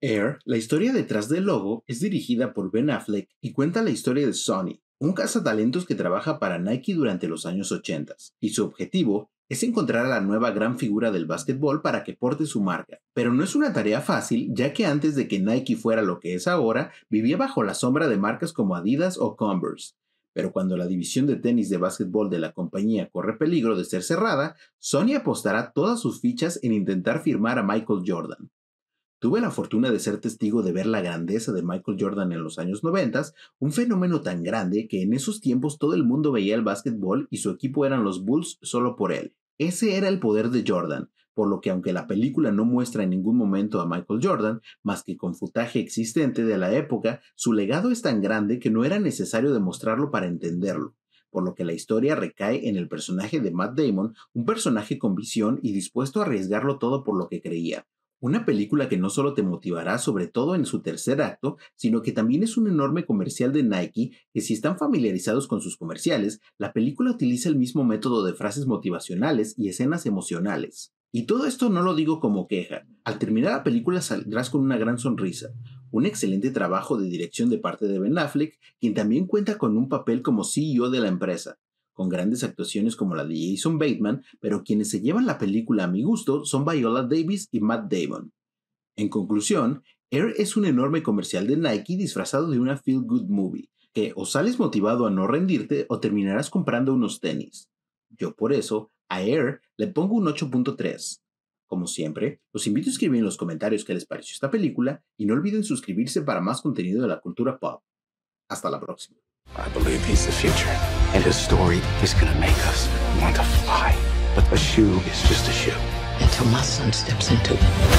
Air, la historia detrás del logo, es dirigida por Ben Affleck y cuenta la historia de Sonny, un cazatalentos que trabaja para Nike durante los años 80 y su objetivo es encontrar a la nueva gran figura del básquetbol para que porte su marca. Pero no es una tarea fácil, ya que antes de que Nike fuera lo que es ahora, vivía bajo la sombra de marcas como Adidas o Converse. Pero cuando la división de tenis de básquetbol de la compañía corre peligro de ser cerrada, Sony apostará todas sus fichas en intentar firmar a Michael Jordan, Tuve la fortuna de ser testigo de ver la grandeza de Michael Jordan en los años 90, un fenómeno tan grande que en esos tiempos todo el mundo veía el básquetbol y su equipo eran los Bulls solo por él. Ese era el poder de Jordan, por lo que aunque la película no muestra en ningún momento a Michael Jordan, más que con futaje existente de la época, su legado es tan grande que no era necesario demostrarlo para entenderlo por lo que la historia recae en el personaje de Matt Damon, un personaje con visión y dispuesto a arriesgarlo todo por lo que creía, una película que no solo te motivará, sobre todo en su tercer acto, sino que también es un enorme comercial de Nike, que si están familiarizados con sus comerciales, la película utiliza el mismo método de frases motivacionales y escenas emocionales. Y todo esto no lo digo como queja. Al terminar la película saldrás con una gran sonrisa, un excelente trabajo de dirección de parte de Ben Affleck, quien también cuenta con un papel como CEO de la empresa, con grandes actuaciones como la de Jason Bateman, pero quienes se llevan la película a mi gusto son Viola Davis y Matt Damon. En conclusión, Air es un enorme comercial de Nike disfrazado de una feel good movie, que o sales motivado a no rendirte o terminarás comprando unos tenis. Yo por eso a Air le pongo un 8.3. Como siempre, los invito a escribir en los comentarios qué les pareció esta película y no olviden suscribirse para más contenido de la cultura pop. Hasta la próxima. I believe he's the future, and his story is going to make us want to fly. But a shoe is just a shoe until my son steps into it.